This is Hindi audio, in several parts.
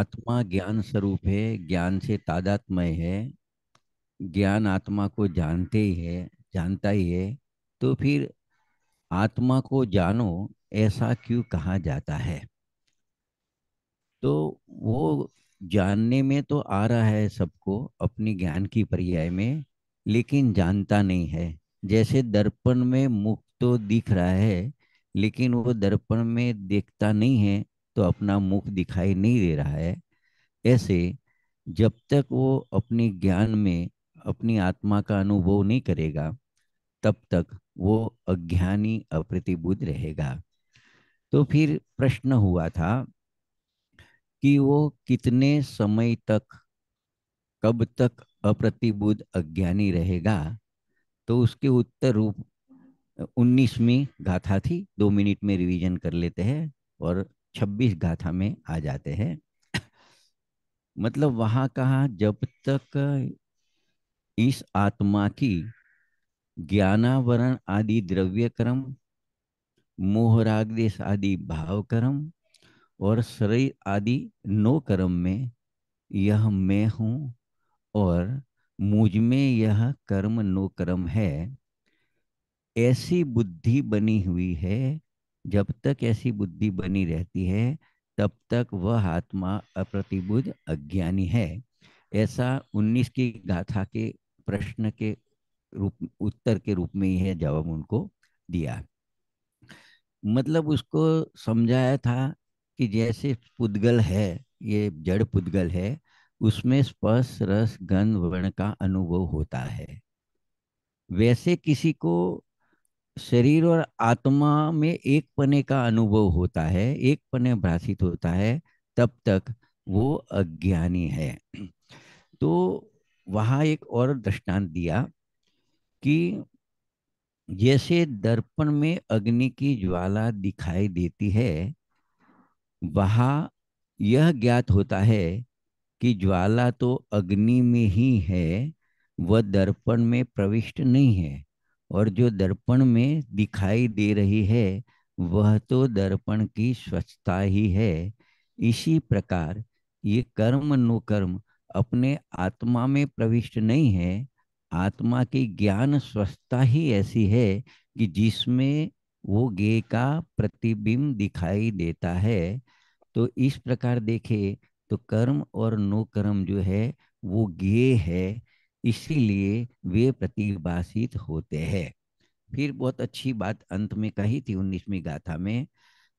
आत्मा ज्ञान स्वरूप है ज्ञान से तादात्मय है ज्ञान आत्मा को जानते ही है जानता ही है तो फिर आत्मा को जानो ऐसा क्यों कहा जाता है तो वो जानने में तो आ रहा है सबको अपनी ज्ञान की पर्याय में लेकिन जानता नहीं है जैसे दर्पण में मुख तो दिख रहा है लेकिन वो दर्पण में देखता नहीं है तो अपना मुख दिखाई नहीं दे रहा है ऐसे जब तक वो अपने ज्ञान में अपनी आत्मा का अनुभव नहीं करेगा तब तक वो अज्ञानी अप्रतिबुद्ध रहेगा तो फिर प्रश्न हुआ था कि वो कितने समय तक कब तक अप्रतिबुद्ध अज्ञानी रहेगा तो उसके उत्तर रूप उन्नीसवी गाथा थी दो मिनट में रिवीजन कर लेते हैं और छब्बीस गाथा में आ जाते हैं मतलब वहां कहा जब तक इस आत्मा की ज्ञानावरण आदि द्रव्य कर्म मोहरागदेश आदि भाव कर्म और शरीर आदि नो कर्म में यह मैं हूं और मुझ में यह कर्म नो कर्म है ऐसी बुद्धि बनी हुई है जब तक ऐसी बुद्धि बनी रहती है तब तक वह आत्मा अप्रतिबुद्ध अज्ञानी है ऐसा 19 की गाथा के प्रश्न के रूप उत्तर के रूप में ही है जवाब उनको दिया मतलब उसको समझाया था कि जैसे पुद्गल है ये जड़ पुद्गल है उसमें स्पर्श रस गंध वर्ण का अनुभव होता है वैसे किसी को शरीर और आत्मा में एक पने का अनुभव होता है एक पने भ्रासित होता है तब तक वो अज्ञानी है तो वहां एक और दृष्टांत दिया कि जैसे दर्पण में अग्नि की ज्वाला दिखाई देती है वहा यह ज्ञात होता है कि ज्वाला तो अग्नि में ही है वह दर्पण में प्रविष्ट नहीं है और जो दर्पण में दिखाई दे रही है वह तो दर्पण की स्वच्छता ही है इसी प्रकार ये कर्म अनुकर्म अपने आत्मा में प्रविष्ट नहीं है आत्मा की ज्ञान स्वच्छता ही ऐसी है कि जिसमें वो गे का प्रतिबिंब दिखाई देता है तो इस प्रकार देखे तो कर्म और नो कर्म जो है वो गे है इसीलिए वे प्रतिभाषित होते हैं फिर बहुत अच्छी बात अंत में कही थी उन्नीसवीं गाथा में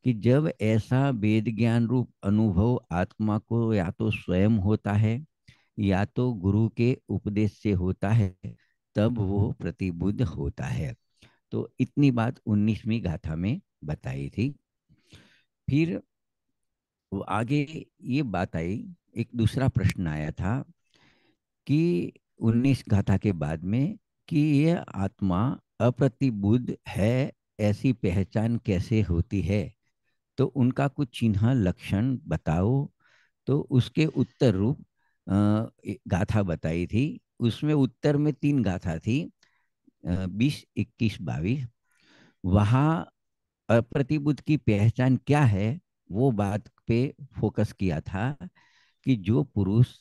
कि जब ऐसा वेद ज्ञान रूप अनुभव आत्मा को या तो स्वयं होता है या तो गुरु के उपदेश से होता है तब वो प्रतिबुद्ध होता है तो इतनी बात उन्नीसवीं गाथा में बताई थी फिर आगे ये बात आई एक दूसरा प्रश्न आया था कि उन्नीस गाथा के बाद में कि ये आत्मा अप्रतिबुद्ध है ऐसी पहचान कैसे होती है तो उनका कुछ चिन्ह लक्षण बताओ तो उसके उत्तर रूप गाथा बताई थी उसमें उत्तर में तीन गाथा थी बीस इक्कीस बाईस वहाँ अप्रतिबुद्ध की पहचान क्या है वो बात पे फोकस किया था कि जो पुरुष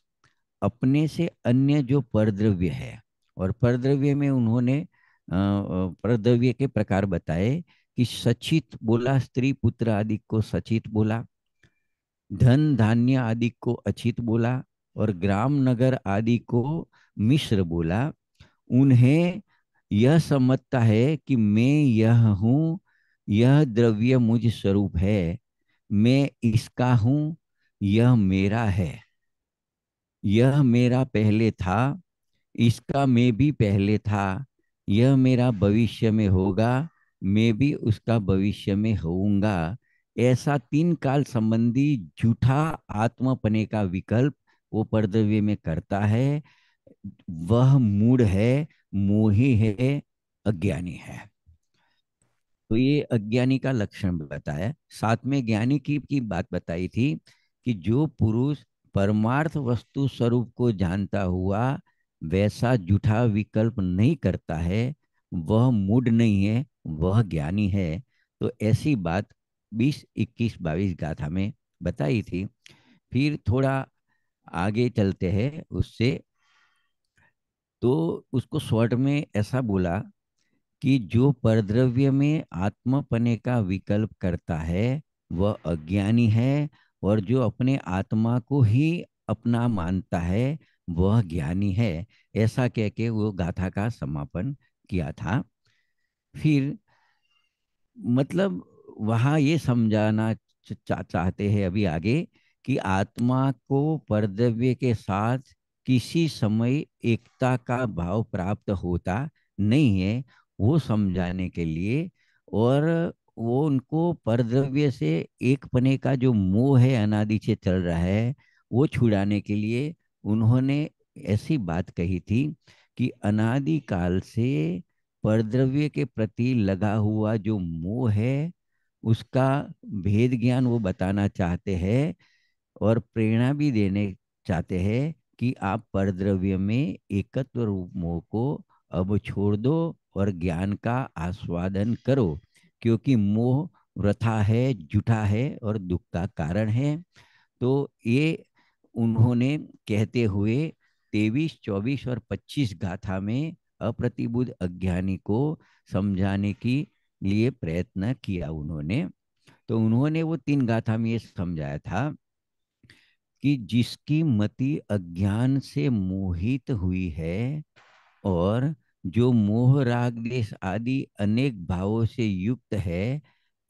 अपने से अन्य जो परद्रव्य है और परद्रव्य में उन्होंने परद्रव्य के प्रकार बताए कि सचित बोला स्त्री पुत्र आदि को सचित बोला धन धान्य आदि को अचित बोला और ग्राम नगर आदि को मिश्र बोला उन्हें यह समझता है कि मैं यह हूँ यह द्रव्य मुझ स्वरूप है मैं इसका हूँ यह मेरा है यह मेरा पहले था इसका मैं भी पहले था यह मेरा भविष्य में होगा मैं भी उसका भविष्य में होऊंगा ऐसा तीन काल संबंधी झूठा आत्मपने का विकल्प वो पर्दव्य में करता है वह मूड है मोही है अज्ञानी है तो ये अज्ञानी का लक्षण बताया साथ में ज्ञानी की, की बात बताई थी कि जो पुरुष परमार्थ वस्तु स्वरूप को जानता हुआ वैसा जूठा विकल्प नहीं करता है वह मूड नहीं है वह ज्ञानी है तो ऐसी बात 20, इक्कीस बाईस गाथा में बताई थी फिर थोड़ा आगे चलते हैं उससे तो उसको शॉर्ट में ऐसा बोला कि जो परद्रव्य में आत्मपने का विकल्प करता है वह अज्ञानी है और जो अपने आत्मा को ही अपना मानता है वह ज्ञानी है ऐसा कह के वो गाथा का समापन किया था फिर मतलब वहाँ ये समझाना चा, चाहते हैं अभी आगे कि आत्मा को परद्रव्य के साथ किसी समय एकता का भाव प्राप्त होता नहीं है वो समझाने के लिए और वो उनको परद्रव्य से एक पने का जो मोह है अनादि से चल रहा है वो छुड़ाने के लिए उन्होंने ऐसी बात कही थी कि अनादि काल से परद्रव्य के प्रति लगा हुआ जो मोह है उसका भेद ज्ञान वो बताना चाहते हैं और प्रेरणा भी देने चाहते हैं कि आप परद्रव्य में एकत्व रूप मोह को अब छोड़ दो और ज्ञान का आस्वादन करो क्योंकि मोह व्रथा है जुठा है और दुख का कारण है तो ये उन्होंने कहते हुए तेईस चौबीस और पच्चीस गाथा में अप्रतिबुद्ध अज्ञानी को समझाने की लिए प्रयत्न किया उन्होंने तो उन्होंने वो तीन गाथा में ये समझाया था कि जिसकी मति अज्ञान से मोहित हुई है और जो मोह राग देश आदि अनेक भावों से युक्त है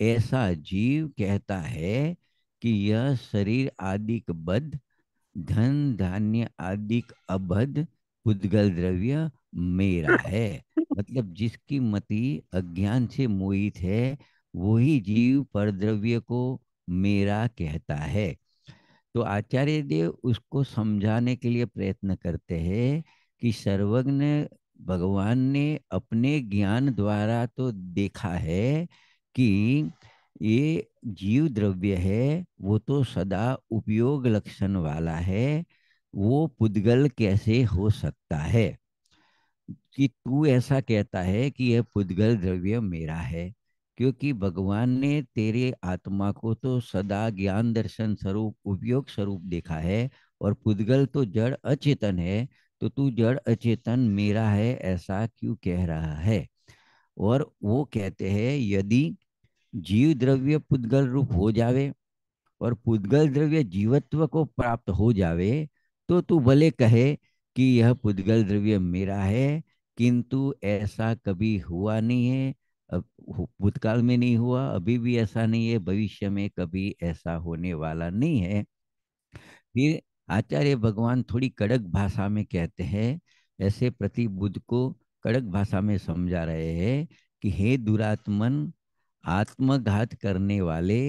ऐसा जीव कहता है कि यह शरीर आदिक बद्ध धन धान्य आदिक अबद्ध उद्गल द्रव्य मेरा है मतलब जिसकी मति अज्ञान से मोहित है वही जीव पर द्रव्य को मेरा कहता है तो आचार्य देव उसको समझाने के लिए प्रयत्न करते हैं कि सर्वज्ञ भगवान ने अपने ज्ञान द्वारा तो देखा है कि ये जीव द्रव्य है वो तो सदा उपयोग लक्षण वाला है वो पुद्गल कैसे हो सकता है कि तू ऐसा कहता है कि यह पुद्गल द्रव्य मेरा है क्योंकि भगवान ने तेरे आत्मा को तो सदा ज्ञान दर्शन स्वरूप उपयोग स्वरूप देखा है और पुद्गल तो जड़ अचेतन है तो तू जड़ अचेतन मेरा है ऐसा क्यों कह रहा है और वो कहते हैं यदि जीव द्रव्य पुद्गल रूप हो जावे और पुद्गल द्रव्य जीवत्व को प्राप्त हो जावे तो तू भले कहे कि यह पुद्गल द्रव्य मेरा है किंतु ऐसा कभी हुआ नहीं है भूतकाल में नहीं हुआ अभी भी ऐसा नहीं है भविष्य में कभी ऐसा होने वाला नहीं है फिर आचार्य भगवान थोड़ी कड़क भाषा में कहते हैं ऐसे प्रति बुद्ध को कड़क भाषा में समझा रहे हैं कि हे दुरात्मन आत्मघात करने वाले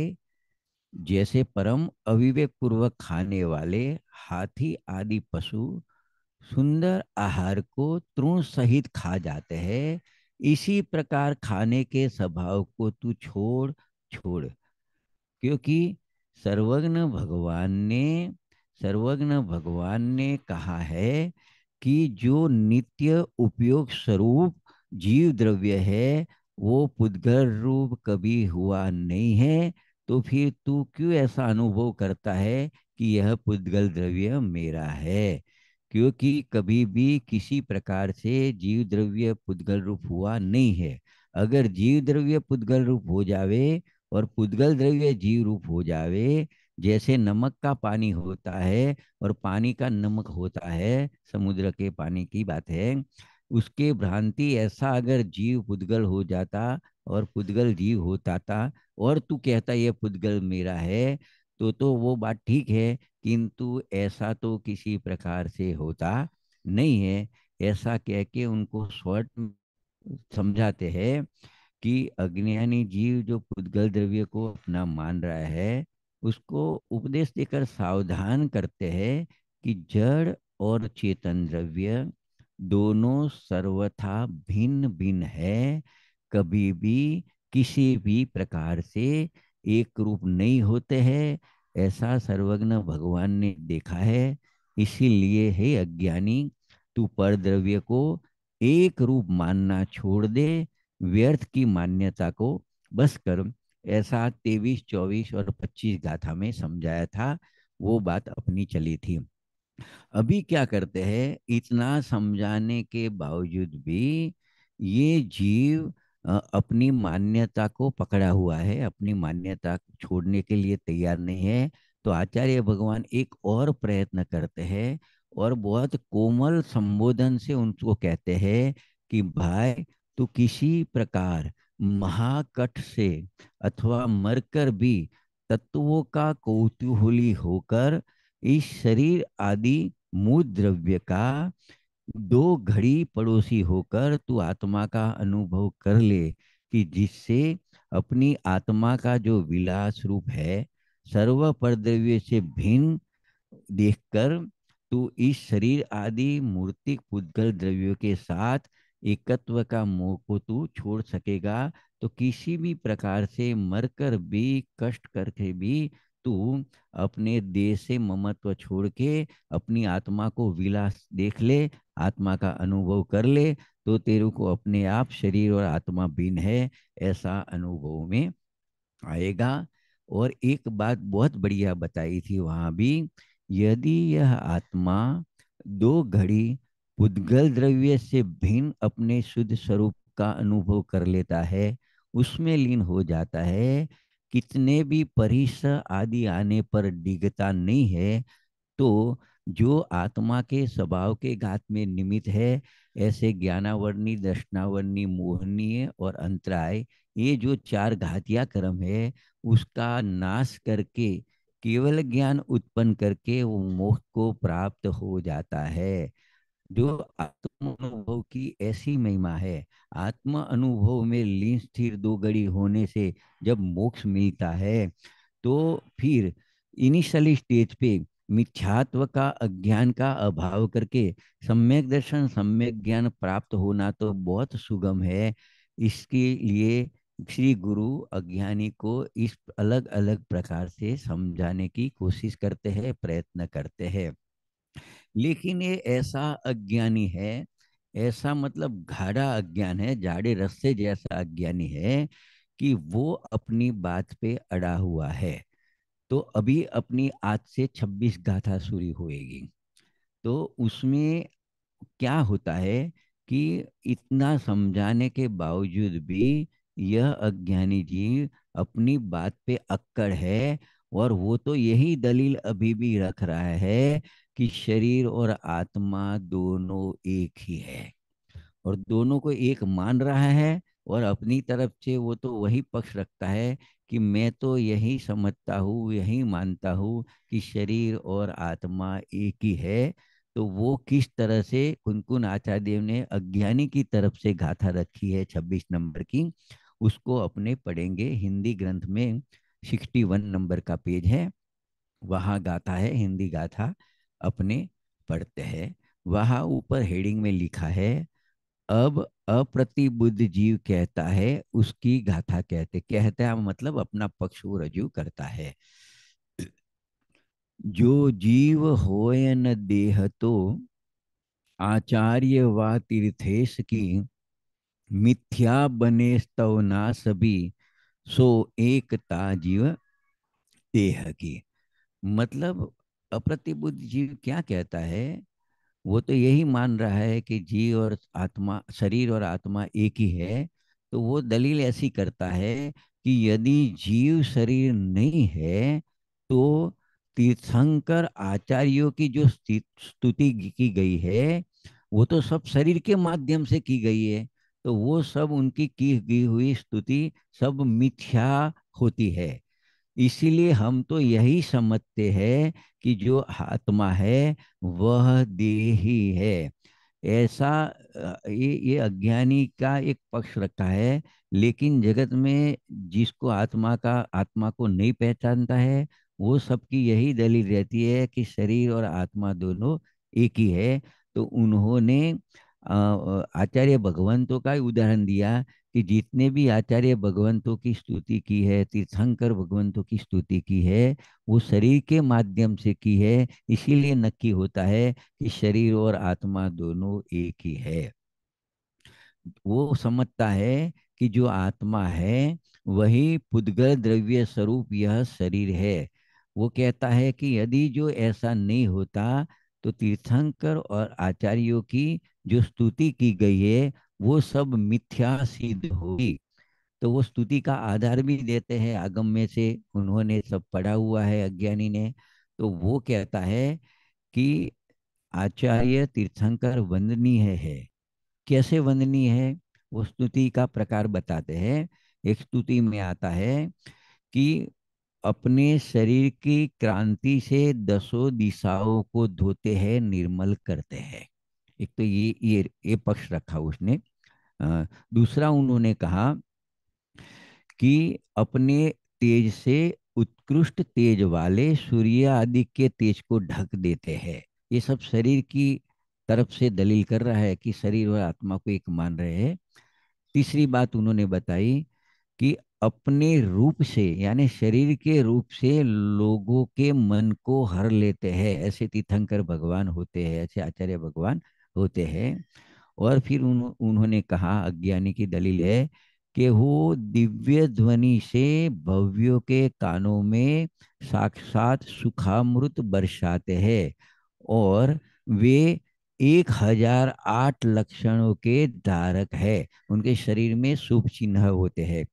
जैसे परम अविवेक पूर्वक खाने वाले हाथी आदि पशु सुंदर आहार को तृण सहित खा जाते हैं इसी प्रकार खाने के स्वभाव को तू छोड़ छोड़ क्योंकि सर्वज्ञ भगवान ने सर्वज्ञ भगवान ने कहा है कि जो नित्य उपयोग स्वरूप जीव द्रव्य है वो पुद्गर रूप कभी हुआ नहीं है तो फिर तू क्यों ऐसा अनुभव करता है कि यह पुद्गल द्रव्य मेरा है क्योंकि कभी भी किसी प्रकार से जीव द्रव्य पुद्गल रूप हुआ नहीं है अगर जीव द्रव्य पुद्गल रूप हो जावे और पुद्गल द्रव्य जीव रूप हो जावे जैसे नमक का पानी होता है और पानी का नमक होता है समुद्र के पानी की बात है उसके भ्रांति ऐसा अगर जीव पुद्गल हो जाता और पुद्गल जीव होता था और तू कहता ये पुद्गल मेरा है तो तो वो बात ठीक है किंतु ऐसा तो किसी प्रकार से होता नहीं है ऐसा कह के उनको शॉर्ट समझाते हैं कि अज्ञानी जीव जो पुद्गल द्रव्य को अपना मान रहा है उसको उपदेश देकर सावधान करते हैं कि जड़ और चेतन द्रव्य दोनों सर्वथा भिन्न भिन्न है कभी भी किसी भी प्रकार से एक रूप नहीं होते हैं ऐसा सर्वज्ञ भगवान ने देखा है इसीलिए हे अज्ञानी तू पर द्रव्य को एक रूप मानना छोड़ दे व्यर्थ की मान्यता को बस कर ऐसा तेवीस चौबीस और पच्चीस गाथा में समझाया था वो बात अपनी चली थी अभी क्या करते हैं इतना समझाने के बावजूद भी ये जीव अपनी मान्यता को पकड़ा हुआ है अपनी मान्यता छोड़ने के लिए तैयार नहीं है तो आचार्य भगवान एक और प्रयत्न करते हैं और बहुत कोमल संबोधन से उनको कहते हैं कि भाई तू किसी प्रकार महाकट से अथवा मरकर भी तत्वों का कौतूहली होकर इस शरीर आदि मूल द्रव्य का दो घड़ी पड़ोसी होकर तू आत्मा का अनुभव कर ले कि जिससे अपनी आत्मा का जो विलास रूप है सर्व परद्रव्य से भिन्न देखकर तू इस शरीर आदि मूर्तिक पुद्गल द्रव्यों के साथ एकत्व का मोह को तू छोड़ सकेगा तो किसी भी प्रकार से मरकर भी कष्ट करके भी तू अपने देह से ममत्व छोड़ के अपनी आत्मा को विलास देख ले आत्मा का अनुभव कर ले तो तेरे को अपने आप शरीर और आत्मा भिन्न है ऐसा अनुभव में आएगा और एक बात बहुत बढ़िया बताई थी वहाँ भी यदि यह आत्मा दो घड़ी उद्गल द्रव्य से भिन्न अपने शुद्ध स्वरूप का अनुभव कर लेता है उसमें लीन हो जाता है कितने भी परिस आदि आने पर डिगता नहीं है तो जो आत्मा के स्वभाव के घात में निमित है ऐसे ज्ञानावर्णी दर्शनावर्णी मोहनीय और अंतराय ये जो चार घातिया कर्म है उसका नाश करके केवल ज्ञान उत्पन्न करके वो मोक्ष को प्राप्त हो जाता है जो आत्म अनुभव की ऐसी महिमा है आत्म अनुभव में लीन स्थिर दो गड़ी होने से जब मोक्ष मिलता है तो फिर इनिशियली स्टेज पे मिथ्यात्व का अज्ञान का अभाव करके सम्यक दर्शन सम्यक ज्ञान प्राप्त होना तो बहुत सुगम है इसके लिए श्री गुरु अज्ञानी को इस अलग अलग प्रकार से समझाने की कोशिश करते हैं प्रयत्न करते हैं लेकिन ये ऐसा अज्ञानी है ऐसा मतलब घाड़ा अज्ञान है जाड़े रस्ते जैसा अज्ञानी है कि वो अपनी बात पे अड़ा हुआ है तो अभी अपनी आज से 26 गाथा शुरू होएगी तो उसमें क्या होता है कि इतना समझाने के बावजूद भी यह अज्ञानी जी अपनी बात पे अक्कड़ है और वो तो यही दलील अभी भी रख रहा है कि शरीर और आत्मा दोनों एक ही है और दोनों को एक मान रहा है और अपनी तरफ से वो तो वही पक्ष रखता है कि मैं तो यही समझता हूँ यही मानता हूँ कि शरीर और आत्मा एक ही है तो वो किस तरह से कुनकुन आचार्य देव ने अज्ञानी की तरफ से गाथा रखी है छब्बीस नंबर की उसको अपने पढ़ेंगे हिंदी ग्रंथ में सिक्सटी वन नंबर का पेज है वहाँ गाथा है हिंदी गाथा अपने पढ़ते हैं वहाँ ऊपर हेडिंग में लिखा है अब अप्रतिबुद्ध जीव कहता है उसकी गाथा कहते कहते हैं मतलब अपना पक्ष वो रजू करता है जो जीव हो न देह तो आचार्य व तीर्थेश की मिथ्या बने ना सभी सो एकता जीव देह की मतलब अप्रतिबुद्ध जीव क्या कहता है वो तो यही मान रहा है कि जीव और आत्मा शरीर और आत्मा एक ही है तो वो दलील ऐसी करता है कि यदि जीव शरीर नहीं है तो तीर्थंकर आचार्यों की जो स्तुति की गई है वो तो सब शरीर के माध्यम से की गई है तो वो सब उनकी की गई हुई स्तुति सब मिथ्या होती है इसीलिए हम तो यही समझते हैं कि जो आत्मा है वह देही है ऐसा ये ये अज्ञानी का एक पक्ष रखा है लेकिन जगत में जिसको आत्मा का आत्मा को नहीं पहचानता है वो सबकी यही दलील रहती है कि शरीर और आत्मा दोनों एक ही है तो उन्होंने आचार्य भगवंतों का उदाहरण दिया कि जितने भी आचार्य भगवंतों की स्तुति की है तीर्थंकर भगवंतों की स्तुति की है वो शरीर के माध्यम से की है इसीलिए नक्की होता है कि शरीर और आत्मा दोनों एक ही है वो समझता है कि जो आत्मा है वही पुद्गल द्रव्य स्वरूप यह शरीर है वो कहता है कि यदि जो ऐसा नहीं होता तो तीर्थंकर और आचार्यों की जो स्तुति की गई है वो सब मिथ्या सिद्ध होगी तो वो स्तुति का आधार भी देते हैं आगम में से उन्होंने सब पढ़ा हुआ है अज्ञानी ने तो वो कहता है कि आचार्य तीर्थंकर वंदनीय है, है कैसे वंदनीय है वो स्तुति का प्रकार बताते हैं एक स्तुति में आता है कि अपने शरीर की क्रांति से दसों दिशाओं को धोते हैं निर्मल करते हैं एक तो ये ये ये पक्ष रखा उसने दूसरा उन्होंने कहा कि अपने तेज से उत्कृष्ट तेज वाले सूर्य आदि के तेज को ढक देते हैं ये सब शरीर की तरफ से दलील कर रहा है कि शरीर और आत्मा को एक मान रहे हैं तीसरी बात उन्होंने बताई कि अपने रूप से यानी शरीर के रूप से लोगों के मन को हर लेते हैं ऐसे तीर्थंकर भगवान होते हैं ऐसे आचार्य भगवान होते हैं और फिर उन, उन्होंने कहा अज्ञानी की दलील है कि वो दिव्य ध्वनि से भव्यों के कानों में साक्षात सुखामृत बरसाते हैं और वे एक हजार आठ लक्षणों के धारक है उनके शरीर में शुभ चिन्ह होते हैं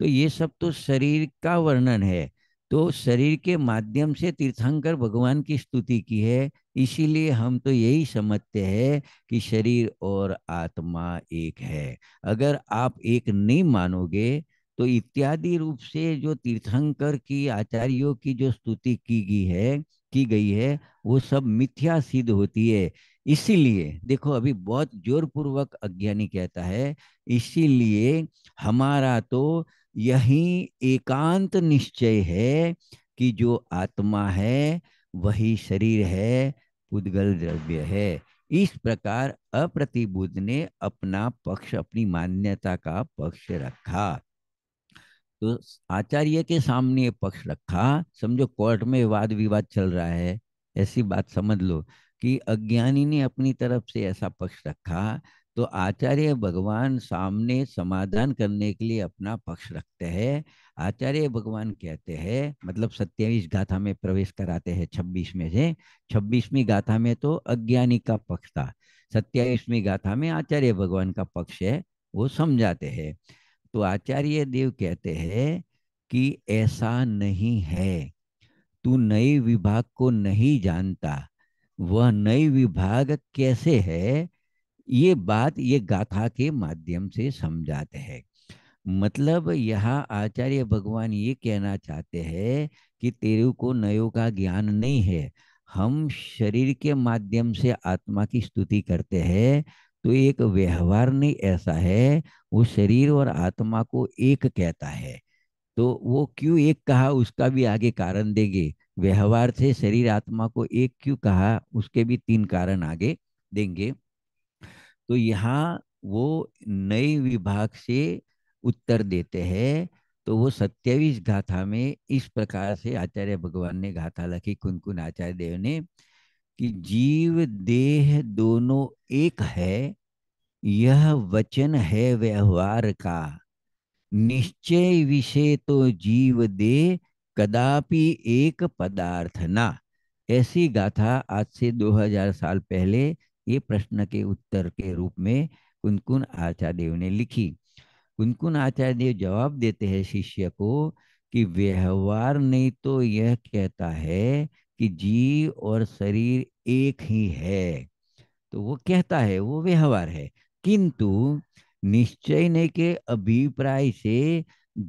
तो ये सब तो शरीर का वर्णन है तो शरीर के माध्यम से तीर्थंकर भगवान की स्तुति की है इसीलिए हम तो यही समझते हैं कि शरीर और आत्मा एक है अगर आप एक नहीं मानोगे तो इत्यादि रूप से जो तीर्थंकर की आचार्यों की जो स्तुति की गई है की गई है वो सब मिथ्या सिद्ध होती है इसीलिए देखो अभी बहुत जोर पूर्वक अज्ञानी कहता है इसीलिए हमारा तो यही एकांत निश्चय है कि जो आत्मा है वही शरीर है पुद्गल द्रव्य है इस प्रकार अप्रतिबुद्ध ने अपना पक्ष अपनी मान्यता का पक्ष रखा तो आचार्य के सामने पक्ष रखा समझो कोर्ट में वाद विवाद चल रहा है ऐसी बात समझ लो कि अज्ञानी ने अपनी तरफ से ऐसा पक्ष रखा तो आचार्य भगवान सामने समाधान करने के लिए अपना पक्ष रखते हैं आचार्य भगवान कहते हैं मतलब सत्याईस गाथा में प्रवेश कराते हैं छब्बीस में से छब्बीसवीं गाथा में तो अज्ञानी का पक्ष था सत्याईसवीं गाथा में आचार्य भगवान का पक्ष है वो समझाते हैं तो आचार्य देव कहते हैं कि ऐसा नहीं है तू नई विभाग को नहीं जानता वह नई विभाग कैसे है ये बात ये गाथा के माध्यम से समझाते हैं मतलब यहाँ आचार्य भगवान ये कहना चाहते हैं कि तेरे को नयो का ज्ञान नहीं है हम शरीर के माध्यम से आत्मा की स्तुति करते हैं तो एक व्यवहार नहीं ऐसा है वो शरीर और आत्मा को एक कहता है तो वो क्यों एक कहा उसका भी आगे कारण देंगे व्यवहार से शरीर आत्मा को एक क्यों कहा उसके भी तीन कारण आगे देंगे तो यहाँ वो नए विभाग से उत्तर देते हैं तो वो सत्यावीस गाथा में इस प्रकार से आचार्य भगवान ने गाथा लखी कुनकुन आचार्य देव ने कि जीव देह दोनों एक है यह वचन है व्यवहार का निश्चय विषय तो जीव दे कदापि एक पदार्थ ना ऐसी गाथा आज से 2000 साल पहले ये प्रश्न के उत्तर के रूप में कुनकुन आचार्य देव ने लिखी कुनकुन आचार्य देव जवाब देते हैं शिष्य को कि व्यवहार नहीं तो यह कहता है कि जीव और शरीर एक ही है तो वो कहता है वो व्यवहार है किंतु निश्चय ने के अभिप्राय से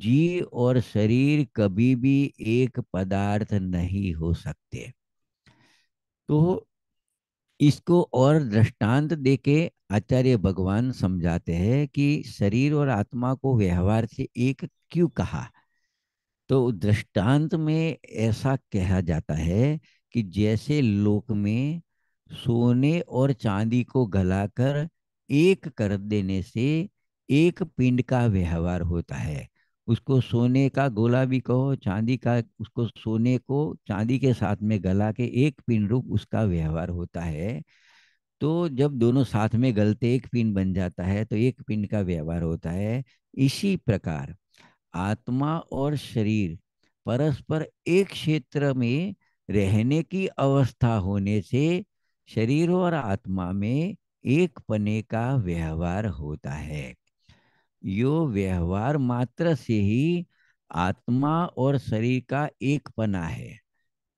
जी और शरीर कभी भी एक पदार्थ नहीं हो सकते तो इसको और दृष्टांत देके आचार्य भगवान समझाते हैं कि शरीर और आत्मा को व्यवहार से एक क्यों कहा तो दृष्टांत में ऐसा कहा जाता है कि जैसे लोक में सोने और चांदी को गलाकर एक कर देने से एक पिंड का व्यवहार होता है उसको सोने का गोला भी कहो चांदी का उसको सोने को चांदी के साथ में गला के एक पिन रूप उसका व्यवहार होता है तो जब दोनों साथ में गलते एक पिन बन जाता है तो एक पिन का व्यवहार होता है इसी प्रकार आत्मा और शरीर परस्पर एक क्षेत्र में रहने की अवस्था होने से शरीर और आत्मा में एक पने का व्यवहार होता है यो व्यवहार मात्र से ही आत्मा और शरीर का एक पना है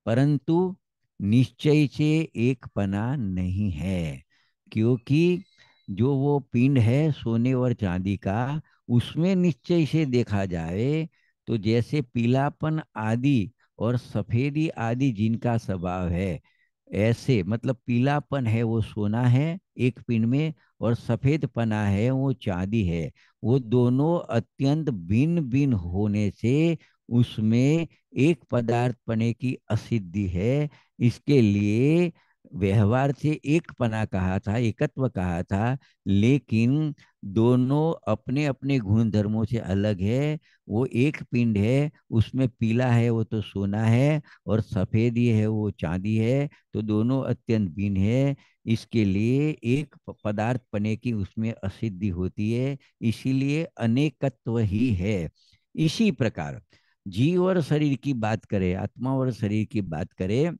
परंतु निश्चय से एक पना नहीं है क्योंकि जो वो पिंड है सोने और चांदी का उसमें निश्चय से देखा जाए तो जैसे पीलापन आदि और सफेदी आदि जिनका स्वभाव है ऐसे मतलब पीलापन है वो सोना है एक पिंड में और सफेद पना है वो चांदी है वो दोनों अत्यंत भिन्न भिन्न होने से उसमें एक पदार्थ पने की असिद्धि है इसके लिए व्यवहार से एक पना कहा था एकत्व कहा था लेकिन दोनों अपने अपने गुण धर्मों से अलग है वो एक पिंड है उसमें पीला है वो तो सोना है और सफ़ेद ये है वो चांदी है तो दोनों अत्यंत भिन्न है इसके लिए एक पदार्थ पने की उसमें असिद्धि होती है इसीलिए अनेकत्व ही है इसी प्रकार जीव और शरीर की बात करें आत्मा और शरीर की बात करें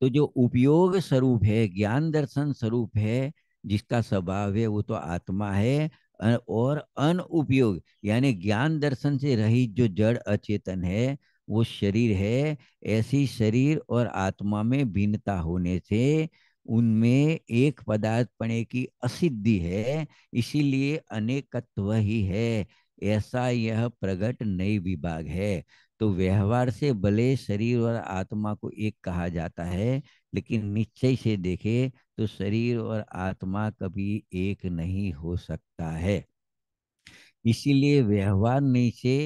तो जो उपयोग स्वरूप है ज्ञान दर्शन स्वरूप है जिसका स्वभाव है वो तो आत्मा है और अन उपयोग यानी ज्ञान दर्शन से रहित जो जड़ अचेतन है वो शरीर है ऐसी शरीर और आत्मा में भिन्नता होने से उनमें एक पदार्थ पड़े की असिद्धि है इसीलिए अनेकत्व ही है ऐसा यह प्रकट नई विभाग है तो व्यवहार से भले शरीर और आत्मा को एक कहा जाता है लेकिन निश्चय से देखे तो शरीर और आत्मा कभी एक नहीं हो सकता है इसीलिए व्यवहार नीचे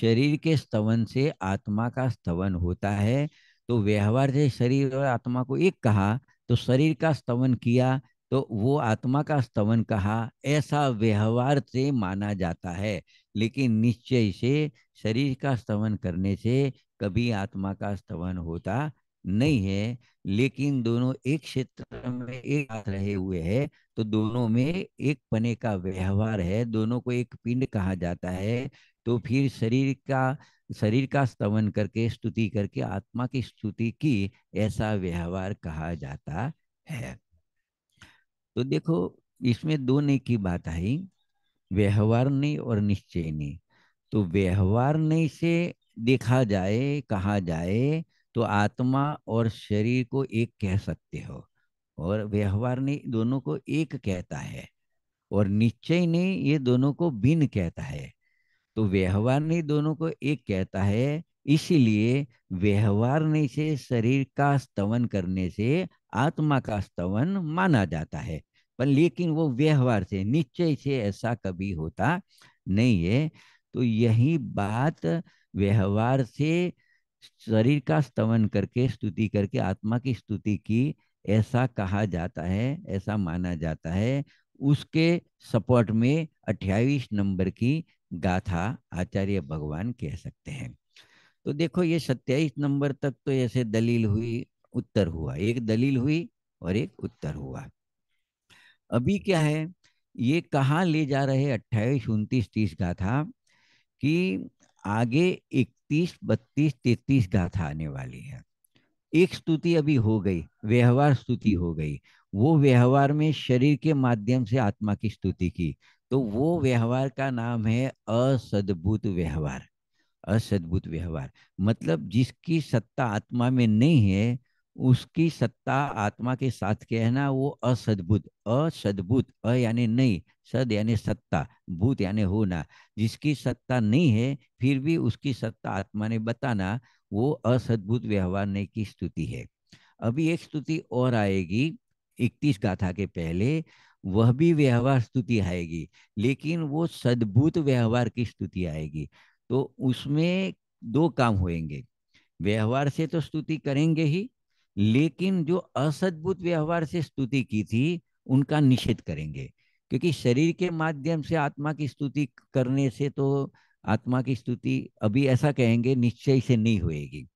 शरीर के स्तवन से आत्मा का स्तवन होता है तो व्यवहार से शरीर और आत्मा को एक कहा तो शरीर का स्तवन किया तो वो आत्मा का स्तवन कहा ऐसा व्यवहार से माना जाता है लेकिन निश्चय से शरीर का स्तवन करने से कभी आत्मा का स्तवन होता नहीं है लेकिन दोनों एक क्षेत्र में एक साथ रहे हुए है तो दोनों में एक पने का व्यवहार है दोनों को एक पिंड कहा जाता है तो फिर शरीर का शरीर का स्तवन करके स्तुति करके आत्मा की स्तुति की ऐसा व्यवहार कहा जाता है तो देखो इसमें दो ने की बात आई व्यवहार नहीं और निश्चय नहीं तो व्यवहार नहीं से देखा जाए कहा जाए तो आत्मा और शरीर को एक कह सकते हो और व्यवहार नहीं दोनों को एक कहता है और निश्चय नहीं ये दोनों को भिन्न कहता है तो व्यवहार नहीं दोनों को एक कहता है इसीलिए व्यवहार नहीं से शरीर का स्तवन करने से आत्मा का स्तवन माना जाता है पर लेकिन वो व्यवहार से निश्चय से ऐसा कभी होता नहीं है तो यही बात व्यवहार से शरीर का स्तवन करके स्तुति करके आत्मा की स्तुति की ऐसा कहा जाता है ऐसा माना जाता है उसके सपोर्ट में अट्ठाईस नंबर की गाथा आचार्य भगवान कह सकते हैं तो देखो ये सत्ताईस नंबर तक तो ऐसे दलील हुई उत्तर हुआ एक दलील हुई और एक उत्तर हुआ अभी क्या है ये कहाँ ले जा रहे अट्ठाईस उनतीस तीस गाथा कि आगे इकतीस बत्तीस तैतीस गाथा आने वाली है एक स्तुति अभी हो गई व्यवहार स्तुति हो गई वो व्यवहार में शरीर के माध्यम से आत्मा की स्तुति की तो वो व्यवहार का नाम है असद्भुत व्यवहार असद्भुत व्यवहार मतलब जिसकी सत्ता आत्मा में नहीं है उसकी सत्ता आत्मा के साथ कहना वो असदुत असदुत अ यानी नहीं सद यानी सत्ता भूत यानी होना जिसकी सत्ता नहीं है फिर भी उसकी सत्ता आत्मा ने बताना वो असदुत व्यवहार ने की स्तुति है अभी एक स्तुति और आएगी इकतीस गाथा के पहले वह भी व्यवहार स्तुति आएगी लेकिन वो सद्भुत व्यवहार की स्तुति आएगी तो उसमें दो काम होएंगे व्यवहार से तो स्तुति करेंगे ही लेकिन जो असद्भुत व्यवहार से स्तुति की थी उनका निषेध करेंगे क्योंकि शरीर के माध्यम से आत्मा की स्तुति करने से तो आत्मा की स्तुति अभी ऐसा कहेंगे निश्चय से नहीं होएगी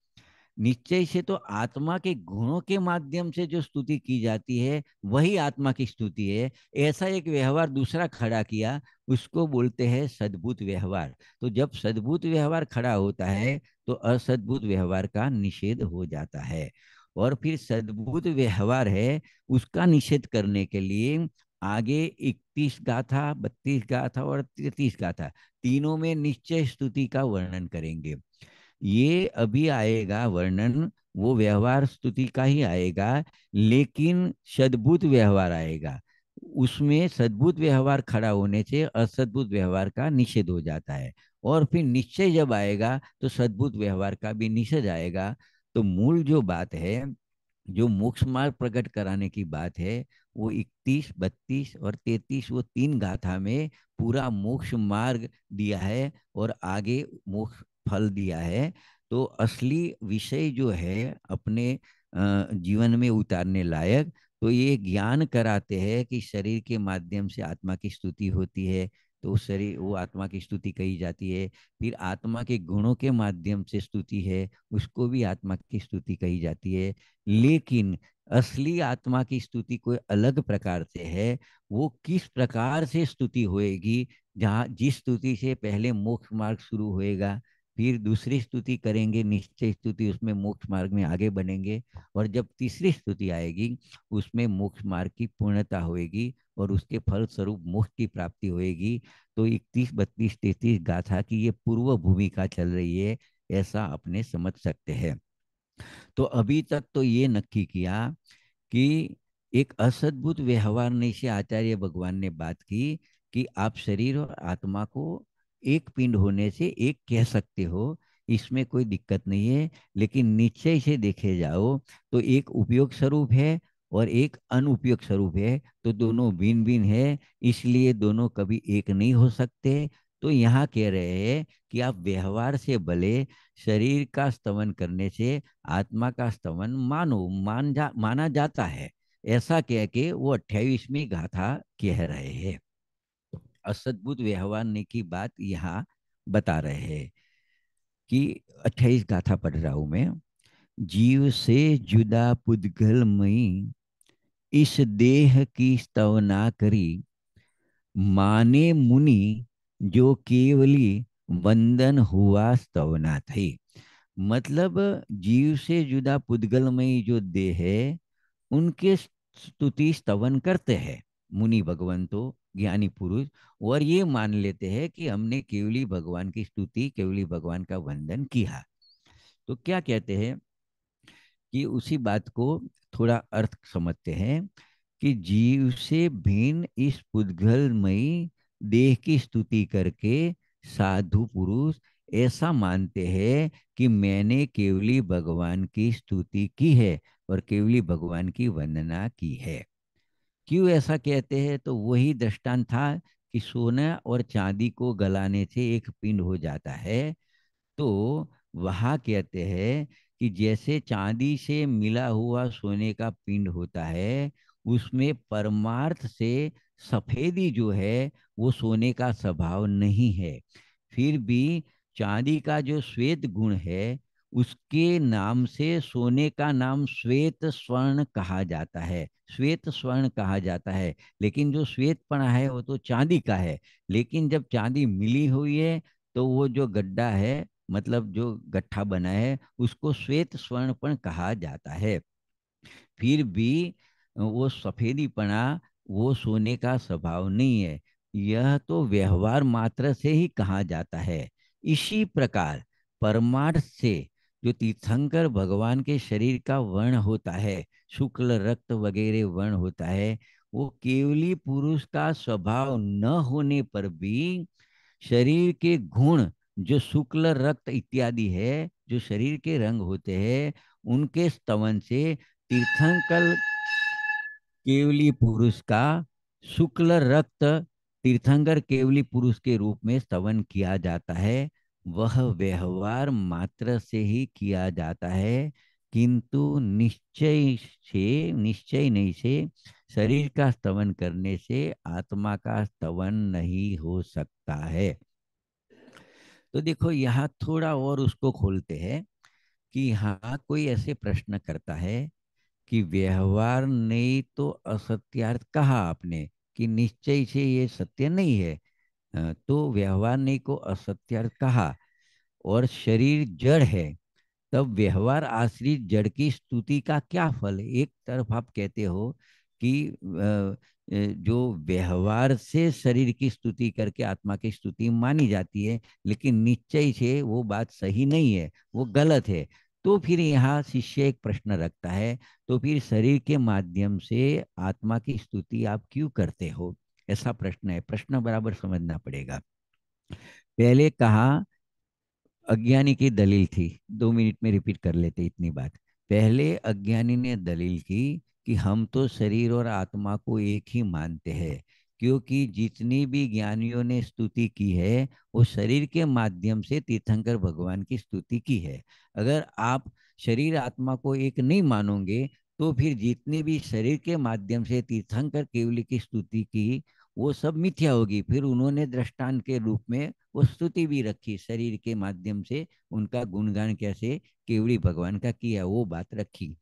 निश्चय से तो आत्मा के गुणों के माध्यम से जो स्तुति की जाती है वही आत्मा की स्तुति है ऐसा एक व्यवहार दूसरा खड़ा किया उसको बोलते हैं सद्भुत व्यवहार तो जब सद्भुत व्यवहार खड़ा होता है तो असद्भुत व्यवहार का निषेध हो जाता है और फिर सद्भुत व्यवहार है उसका निषेध करने के लिए आगे इकतीस गाथा बत्तीस गाथा और तैतीस गाथा तीनों में निश्चय स्तुति का वर्णन करेंगे ये अभी आएगा वर्णन वो व्यवहार स्तुति का ही आएगा लेकिन सद्भुत व्यवहार आएगा उसमें सद्भुत व्यवहार खड़ा होने से असद्भुत व्यवहार का निषेध हो जाता है और फिर निश्चय जब आएगा तो सद्भुत व्यवहार का भी निषेध आएगा तो मूल जो बात है जो मोक्ष मार्ग प्रकट कराने की बात है वो इकतीस बत्तीस और तैतीस वो तीन गाथा में पूरा मोक्ष मार्ग दिया है और आगे मोक्ष फल दिया है तो असली विषय जो है अपने जीवन में उतारने लायक तो ये ज्ञान कराते हैं कि शरीर के माध्यम से आत्मा की स्तुति होती है तो उस शरीर वो आत्मा की स्तुति कही जाती है फिर आत्मा के गुणों के माध्यम से स्तुति है उसको भी आत्मा की स्तुति कही जाती है लेकिन असली आत्मा की स्तुति कोई अलग प्रकार से है वो किस प्रकार से स्तुति होएगी जहाँ जिस स्तुति से पहले मोक्ष मार्ग शुरू होएगा फिर दूसरी स्तुति करेंगे निश्चय स्तुति उसमें मोक्ष मार्ग में आगे बढ़ेंगे और जब तीसरी स्तुति आएगी उसमें मोक्ष मार्ग की पूर्णता होएगी और उसके फलस्वरूप मोक्ष की प्राप्ति होएगी तो इकतीस बत्तीस तैतीस गाथा की ये पूर्व भूमिका चल रही है ऐसा अपने समझ सकते हैं तो अभी तक तो ये नक्की किया कि एक असद्भुत व्यवहार से आचार्य भगवान ने बात की कि आप शरीर और आत्मा को एक पिंड होने से एक कह सकते हो इसमें कोई दिक्कत नहीं है लेकिन निश्चय से देखे जाओ तो एक उपयोग स्वरूप है और एक अनुपयोग स्वरूप है तो दोनों भिन्न भिन्न है इसलिए दोनों कभी एक नहीं हो सकते तो यहाँ कह रहे हैं कि आप व्यवहार से भले शरीर का स्तमन करने से आत्मा का स्तमन मानो मान जा माना जाता है ऐसा कह के वो अट्ठाईसवीं गाथा कह रहे हैं असद्भुत व्यवहार की बात यहाँ बता रहे हैं कि अट्ठाईस गाथा पढ़ रहा हूँ मैं जीव से जुदा पुद्गल मई इस देह की स्तवना करी माने मुनि जो केवली वंदन हुआ स्तवना थी मतलब जीव से जुदा में जो देह है उनके स्तुति स्तवन करते हैं मुनि भगवंतो ज्ञानी पुरुष और ये मान लेते हैं कि हमने केवली भगवान की स्तुति केवली भगवान का वंदन किया तो क्या कहते हैं कि उसी बात को थोड़ा अर्थ समझते हैं कि जीव से भिन्न इस मई देह की स्तुति करके साधु पुरुष ऐसा मानते हैं कि मैंने केवली भगवान की स्तुति की है और केवली भगवान की वंदना की है क्यों ऐसा कहते हैं तो वही दृष्टांत था कि सोना और चांदी को गलाने से एक पिंड हो जाता है तो वहाँ कहते हैं कि जैसे चांदी से मिला हुआ सोने का पिंड होता है उसमें परमार्थ से सफेदी जो है वो सोने का स्वभाव नहीं है फिर भी चांदी का जो श्वेत गुण है उसके नाम से सोने का नाम श्वेत स्वर्ण कहा जाता है श्वेत स्वर्ण कहा जाता है लेकिन जो श्वेतपणा है वो तो चांदी का है लेकिन जब चांदी मिली हुई है तो वो जो गड्ढा है मतलब जो गठा बना है उसको श्वेत स्वर्णपण कहा जाता है फिर भी वो सफेदीपना वो सोने का स्वभाव नहीं है यह तो व्यवहार मात्र से ही कहा जाता है इसी प्रकार परमार्थ से जो तीर्थंकर भगवान के शरीर का वर्ण होता है शुक्ल रक्त वगैरह वर्ण होता है वो केवली पुरुष का स्वभाव न होने पर भी शरीर के गुण जो शुक्ल रक्त इत्यादि है जो शरीर के रंग होते हैं उनके स्तवन से तीर्थंकल केवली पुरुष का शुक्ल रक्त तीर्थंकर केवली पुरुष के रूप में स्तवन किया जाता है वह व्यवहार मात्र से ही किया जाता है किंतु निश्चय से निश्चय नहीं से शरीर का स्तवन करने से आत्मा का स्तवन नहीं हो सकता है तो देखो यहाँ थोड़ा और उसको खोलते हैं कि यहाँ कोई ऐसे प्रश्न करता है कि व्यवहार नहीं तो असत्यार्थ कहा आपने कि निश्चय से ये सत्य नहीं है तो व्यवहार नहीं को असत्यार्थ कहा और शरीर जड़ है तब व्यवहार आश्रित जड़ की स्तुति का क्या फल एक तरफ आप कहते हो कि जो व्यवहार से शरीर की स्तुति करके आत्मा की स्तुति मानी जाती है लेकिन निश्चय से वो बात सही नहीं है वो गलत है तो फिर यहाँ शिष्य एक प्रश्न रखता है तो फिर शरीर के माध्यम से आत्मा की स्तुति आप क्यों करते हो ऐसा प्रश्न है प्रश्न बराबर समझना पड़ेगा पहले कहा अज्ञानी की दलील थी दो मिनट में रिपीट कर लेते इतनी बात पहले अज्ञानी ने दलील की कि हम तो शरीर और आत्मा को एक ही मानते हैं क्योंकि जितनी भी ज्ञानियों ने स्तुति की है वो शरीर के माध्यम से तीर्थंकर भगवान की स्तुति की है अगर आप शरीर आत्मा को एक नहीं मानोगे तो फिर जितनी भी शरीर के माध्यम से तीर्थंकर केवली की स्तुति की वो सब मिथ्या होगी फिर उन्होंने दृष्टांत के रूप में वो स्तुति भी रखी शरीर के माध्यम से उनका गुणगान कैसे केवली भगवान का किया वो बात रखी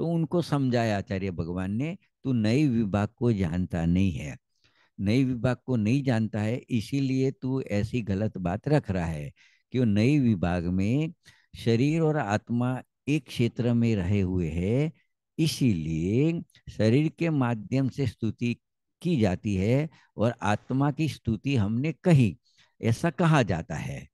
तो उनको समझाया आचार्य भगवान ने तू नई विभाग को जानता नहीं है नई विभाग को नहीं जानता है इसीलिए तू ऐसी गलत बात रख रहा है कि नई विभाग में शरीर और आत्मा एक क्षेत्र में रहे हुए है इसीलिए शरीर के माध्यम से स्तुति की जाती है और आत्मा की स्तुति हमने कही ऐसा कहा जाता है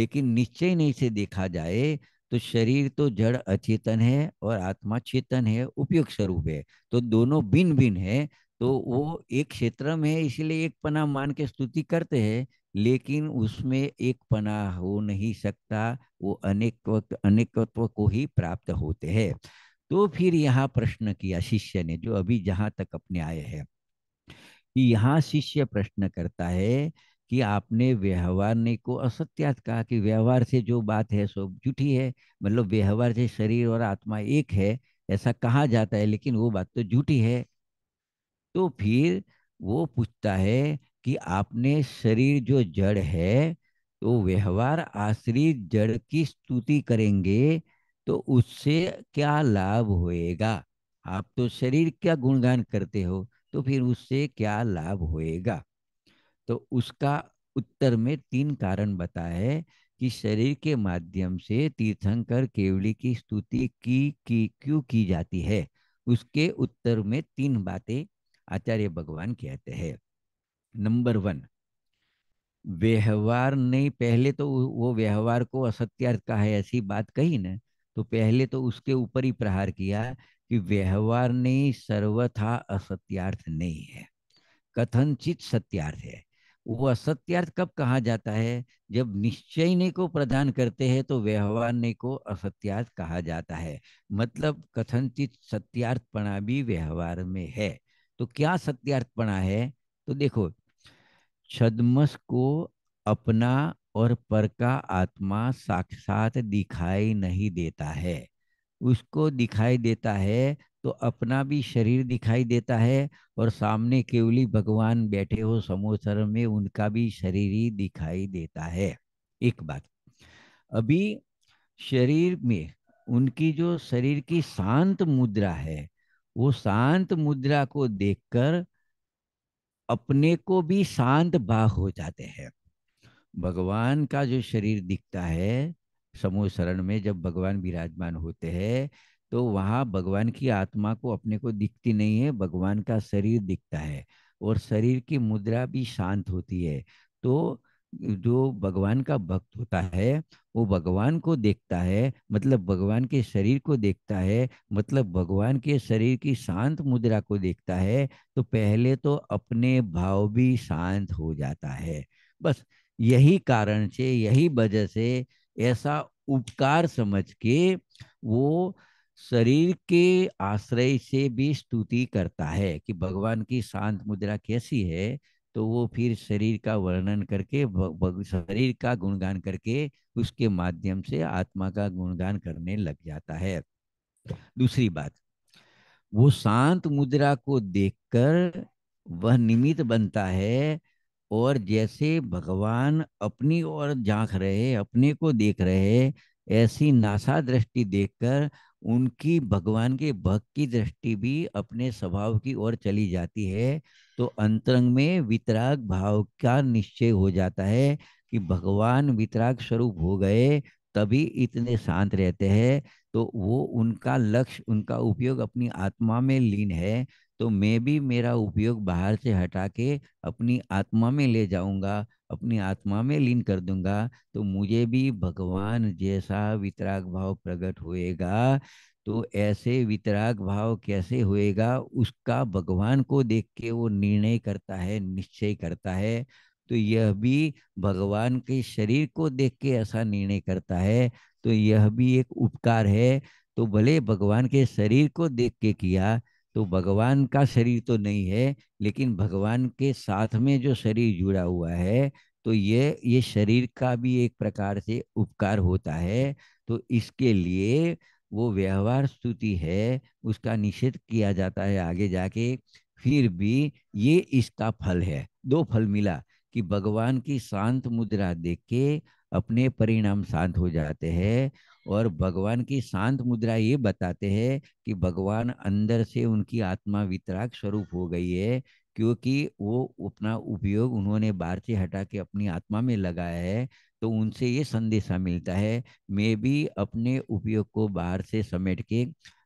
लेकिन निश्चय नहीं से देखा जाए तो शरीर तो जड़ अचेतन है और आत्मा चेतन है उपयोग स्वरूप है तो दोनों भिन्न भिन्न है तो वो एक क्षेत्र में है इसलिए एक पना मान के स्तुति करते हैं लेकिन उसमें एक पना हो नहीं सकता वो अनेक अनेकत्व को ही प्राप्त होते हैं तो फिर यहाँ प्रश्न किया शिष्य ने जो अभी जहां तक अपने आए हैं कि यहाँ शिष्य प्रश्न करता है कि आपने व्यवहार ने को असत्यात कहा कि व्यवहार से जो बात है सो झूठी है मतलब व्यवहार से शरीर और आत्मा एक है ऐसा कहा जाता है लेकिन वो बात तो झूठी है तो फिर वो पूछता है कि आपने शरीर जो जड़ है तो व्यवहार आश्रित जड़ की स्तुति करेंगे तो उससे क्या लाभ होएगा आप तो शरीर क्या गुणगान करते हो तो फिर उससे क्या लाभ होएगा तो उसका उत्तर में तीन कारण बताया है कि शरीर के माध्यम से तीर्थंकर केवली की स्तुति की, की क्यों की जाती है उसके उत्तर में तीन बातें आचार्य भगवान कहते हैं नंबर वन व्यवहार नहीं पहले तो वो व्यवहार को असत्यार्थ का है ऐसी बात कही ना तो पहले तो उसके ऊपर ही प्रहार किया कि व्यवहार नहीं सर्वथा असत्यार्थ नहीं है कथनचित सत्यार्थ है वो असत्यार्थ कब कहा जाता है जब निश्चय ने को प्रदान करते हैं तो ने को असत्यार्थ कहा जाता है मतलब कथनचित सत्यार्थपणा भी व्यवहार में है तो क्या सत्यार्थपणा है तो देखो छदमस को अपना और पर का आत्मा साक्षात दिखाई नहीं देता है उसको दिखाई देता है तो अपना भी शरीर दिखाई देता है और सामने केवली भगवान बैठे हो समोसर में उनका भी शरीर ही दिखाई देता है एक बात अभी शरीर में उनकी जो शरीर की शांत मुद्रा है वो शांत मुद्रा को देखकर अपने को भी शांत भाग हो जाते हैं भगवान का जो शरीर दिखता है समूह शरण में जब भगवान विराजमान होते हैं तो वहाँ भगवान की आत्मा को अपने को दिखती नहीं है भगवान का शरीर दिखता है और शरीर की मुद्रा भी शांत होती है तो जो भगवान का भक्त होता है वो भगवान को देखता है मतलब भगवान के शरीर को देखता है मतलब भगवान के शरीर की शांत मुद्रा को देखता है तो पहले तो अपने भाव भी शांत हो जाता है बस यही कारण से यही वजह से ऐसा उपकार समझ के वो शरीर के आश्रय से भी स्तुति करता है कि भगवान की शांत मुद्रा कैसी है तो वो फिर शरीर का वर्णन करके शरीर का गुणगान करके उसके माध्यम से आत्मा का गुणगान करने लग जाता है दूसरी बात वो शांत मुद्रा को देखकर वह निमित बनता है और जैसे भगवान अपनी ओर झांक रहे अपने को देख रहे ऐसी नासा दृष्टि देखकर उनकी भगवान के भक्त की दृष्टि भी अपने स्वभाव की ओर चली जाती है तो अंतरंग में वितराग भाव का निश्चय हो जाता है कि भगवान वितराग स्वरूप हो गए तभी इतने शांत रहते हैं तो वो उनका लक्ष्य उनका उपयोग अपनी आत्मा में लीन है तो मैं भी मेरा उपयोग बाहर से हटा के अपनी आत्मा में ले जाऊंगा अपनी आत्मा में लीन कर दूंगा तो मुझे भी भगवान जैसा वितराग भाव प्रकट होएगा तो ऐसे वितराग भाव कैसे होएगा उसका भगवान को देख के वो निर्णय करता है निश्चय करता है तो यह भी भगवान के शरीर को देख के ऐसा निर्णय करता है तो यह भी एक उपकार है तो भले भगवान के शरीर को देख के किया तो भगवान का शरीर तो नहीं है लेकिन भगवान के साथ में जो शरीर जुड़ा हुआ है तो ये ये शरीर का भी एक प्रकार से उपकार होता है तो इसके लिए वो व्यवहार स्तुति है उसका निषेध किया जाता है आगे जाके फिर भी ये इसका फल है दो फल मिला कि भगवान की शांत मुद्रा देख के अपने परिणाम शांत हो जाते हैं और भगवान की शांत मुद्रा ये बताते हैं कि भगवान अंदर से उनकी आत्मा वितराग स्वरूप हो गई है क्योंकि वो अपना उपयोग उन्होंने बाहर से हटा के अपनी आत्मा में लगाया है तो उनसे ये संदेशा मिलता है मैं भी अपने उपयोग को बाहर से समेट के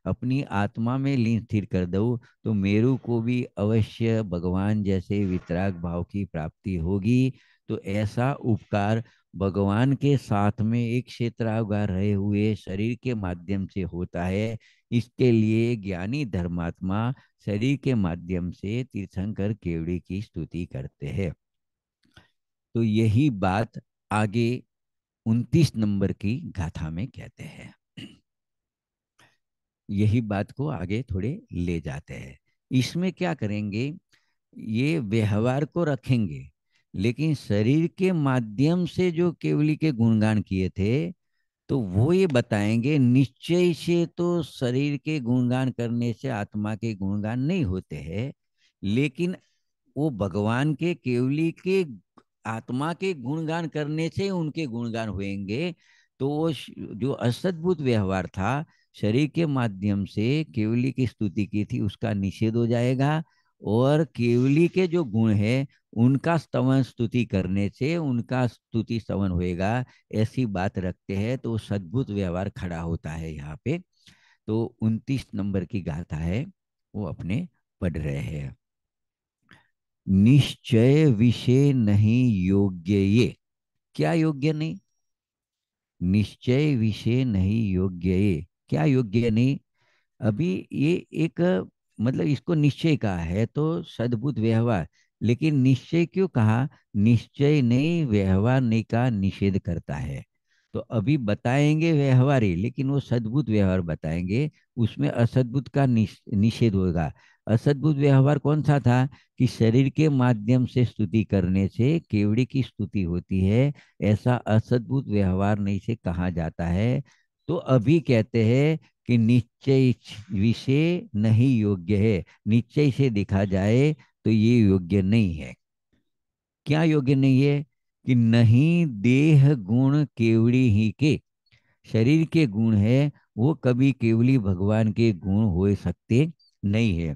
अपनी आत्मा में लीन स्थिर कर दो तो मेरु को भी अवश्य भगवान जैसे वितराग भाव की प्राप्ति होगी तो ऐसा उपकार भगवान के साथ में एक क्षेत्रागार रहे हुए शरीर के माध्यम से होता है इसके लिए ज्ञानी धर्मात्मा शरीर के माध्यम से तीर्थंकर केवड़ी की स्तुति करते हैं तो यही बात आगे उन्तीस नंबर की गाथा में कहते हैं यही बात को आगे थोड़े ले जाते हैं इसमें क्या करेंगे ये व्यवहार को रखेंगे लेकिन शरीर के माध्यम से जो केवली के गुणगान किए थे तो वो ये बताएंगे निश्चय से तो शरीर के गुणगान करने से आत्मा के गुणगान नहीं होते हैं लेकिन वो भगवान के केवली के आत्मा के गुणगान करने से उनके गुणगान हुएंगे तो वो जो असदुत व्यवहार था शरीर के माध्यम से केवली की स्तुति की थी उसका निषेध हो जाएगा और केवली के जो गुण है उनका स्तवन स्तुति करने से उनका स्तुति स्तवन होएगा ऐसी बात रखते हैं तो सद्भुत व्यवहार खड़ा होता है यहाँ पे तो उन्तीस नंबर की गाथा है वो अपने पढ़ रहे हैं निश्चय विषय नहीं योग्य ये क्या योग्य नहीं निश्चय विषय नहीं योग्य ये क्या योग्य नहीं अभी ये एक मतलब इसको निश्चय कहा है तो सद्भुत व्यवहार लेकिन निश्चय क्यों कहा निश्चय नहीं व्यवहार नहीं का निषेध करता है तो अभी बताएंगे व्यवहारी लेकिन वो सद्भुत व्यवहार बताएंगे उसमें असद्भुत का निषेध होगा असद्भुत व्यवहार कौन सा था कि शरीर के माध्यम से स्तुति करने से केवड़ी की स्तुति होती है ऐसा असद्भुत व्यवहार नहीं से कहा जाता है तो अभी कहते हैं कि निश्चय विषय नहीं योग्य है निश्चय से देखा जाए तो ये योग्य नहीं है क्या योग्य नहीं है कि नहीं देह गुण केवड़ी ही के शरीर के गुण है वो कभी केवली भगवान के गुण हो सकते नहीं है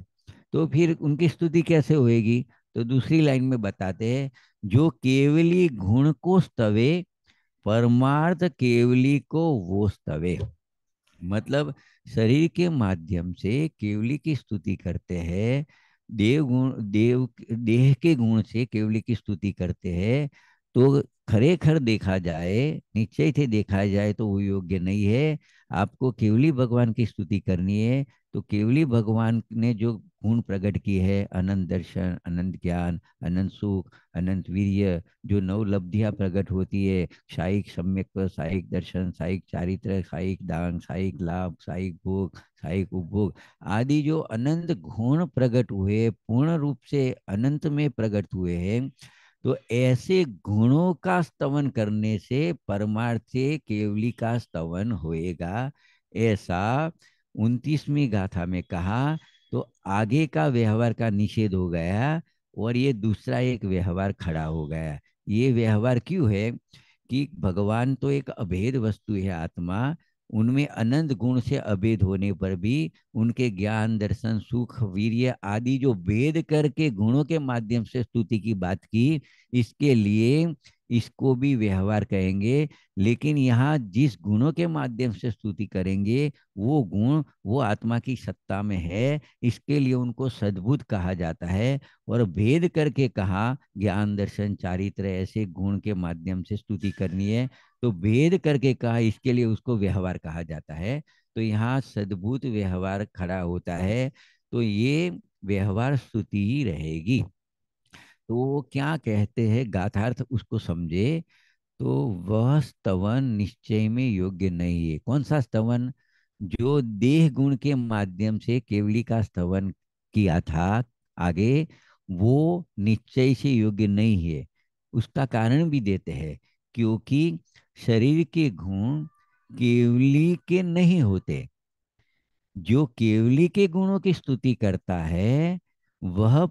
तो फिर उनकी स्तुति कैसे होएगी तो दूसरी लाइन में बताते हैं जो केवली गुण को स्तवे परमार्थ केवली को वो स्तवे मतलब शरीर के माध्यम से केवली की स्तुति करते हैं देव गुण देव देह के गुण से केवली की स्तुति करते हैं तो खरे खर देखा जाए निश्चय से देखा जाए तो वो योग्य नहीं है आपको केवली भगवान की स्तुति करनी है तो केवली भगवान ने जो गुण प्रकट की है अनंत दर्शन अनंत ज्ञान अनंत सुख अनंत वीर्य जो नव लब्धियां प्रकट होती है साइक सम्यक साइक दर्शन साइक चारित्र साइक दान साइक लाभ साइक भोग साइक उपभोग आदि जो अनंत गुण प्रकट हुए पूर्ण रूप से अनंत में प्रकट हुए हैं तो ऐसे गुणों का स्तवन करने से परमार्थ से केवली का स्तवन होएगा ऐसा उनतीसवीं गाथा में कहा तो आगे का व्यवहार का निषेध हो गया और ये दूसरा एक व्यवहार खड़ा हो गया ये व्यवहार क्यों है कि भगवान तो एक अभेद वस्तु है आत्मा उनमें अनंत गुण से अभेद होने पर भी उनके ज्ञान दर्शन सुख वीर्य आदि जो भेद करके गुणों के माध्यम से स्तुति की बात की इसके लिए इसको भी व्यवहार कहेंगे लेकिन यहाँ जिस गुणों के माध्यम से स्तुति करेंगे वो गुण वो आत्मा की सत्ता में है इसके लिए उनको सद्भुत कहा जाता है और भेद करके कहा ज्ञान दर्शन चारित्र ऐसे गुण के माध्यम से स्तुति करनी है तो भेद करके कहा इसके लिए उसको व्यवहार कहा जाता है तो यहाँ सद्भुत व्यवहार खड़ा होता है तो ये व्यवहार स्तुति ही रहेगी तो वो क्या कहते हैं गाथार्थ उसको समझे तो वह स्तवन निश्चय में योग्य नहीं है कौन सा स्तवन जो देह गुण के माध्यम से केवली का स्तवन किया था आगे वो निश्चय से योग्य नहीं है उसका कारण भी देते हैं क्योंकि शरीर के गुण केवली के नहीं होते जो केवली के गुणों की स्तुति करता है वह